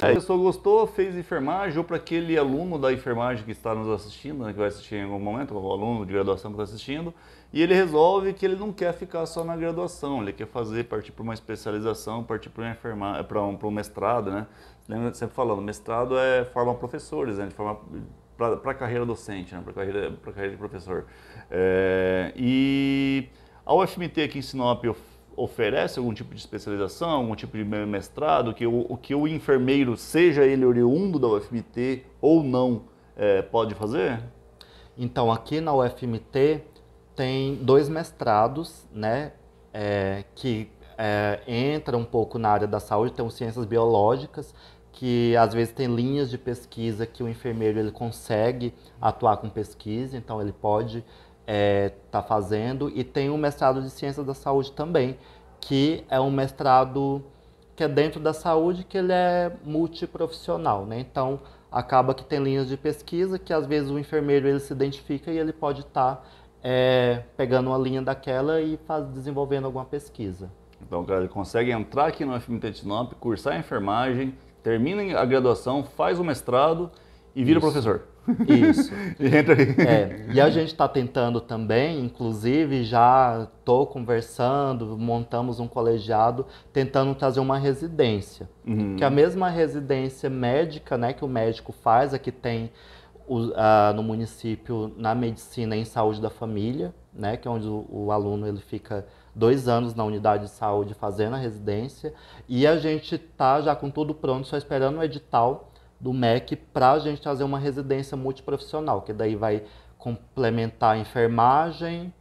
É, a pessoa gostou, fez enfermagem, ou para aquele aluno da enfermagem que está nos assistindo, né, que vai assistir em algum momento, o aluno de graduação que está assistindo, e ele resolve que ele não quer ficar só na graduação, ele quer fazer, partir para uma especialização, partir para, enferma, é, um, para um mestrado, né? Lembra sempre falando, mestrado é forma professores, né? forma para a carreira docente, né? para a carreira, carreira de professor. É, e a UFMT aqui em Sinop, eu oferece algum tipo de especialização, algum tipo de mestrado, que o, que o enfermeiro, seja ele oriundo da UFMT ou não, é, pode fazer? Então, aqui na UFMT tem dois mestrados, né, é, que é, um pouco na área da saúde, tem ciências biológicas, que às vezes tem linhas de pesquisa que o enfermeiro ele consegue atuar com pesquisa, então ele pode está é, tá fazendo, e tem um mestrado de Ciências da Saúde também, que é um mestrado que é dentro da saúde, que ele é multiprofissional, né? Então, acaba que tem linhas de pesquisa que às vezes o enfermeiro ele se identifica e ele pode estar tá, é, pegando uma linha daquela e faz, desenvolvendo alguma pesquisa. Então, cara, ele consegue entrar aqui no FMT Sinop cursar a enfermagem, termina a graduação, faz o mestrado e vira Isso. professor. Isso. Entra aí. É. E a gente está tentando também, inclusive já estou conversando, montamos um colegiado tentando trazer uma residência. Uhum. Que é a mesma residência médica né, que o médico faz, aqui tem o, no município na medicina e em saúde da família, né, que é onde o, o aluno ele fica dois anos na unidade de saúde fazendo a residência. E a gente está já com tudo pronto, só esperando o edital do MEC para a gente fazer uma residência multiprofissional, que daí vai complementar enfermagem,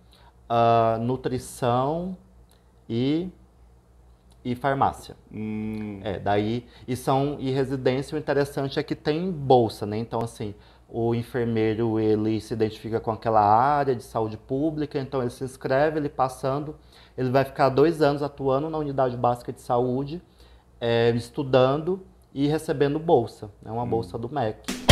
nutrição e, e farmácia. Hum. É, daí, e são e residência, o interessante é que tem bolsa, né? Então, assim, o enfermeiro ele se identifica com aquela área de saúde pública, então ele se inscreve, ele passando, ele vai ficar dois anos atuando na unidade básica de saúde, é, estudando e recebendo bolsa, né, uma hum. bolsa do MEC.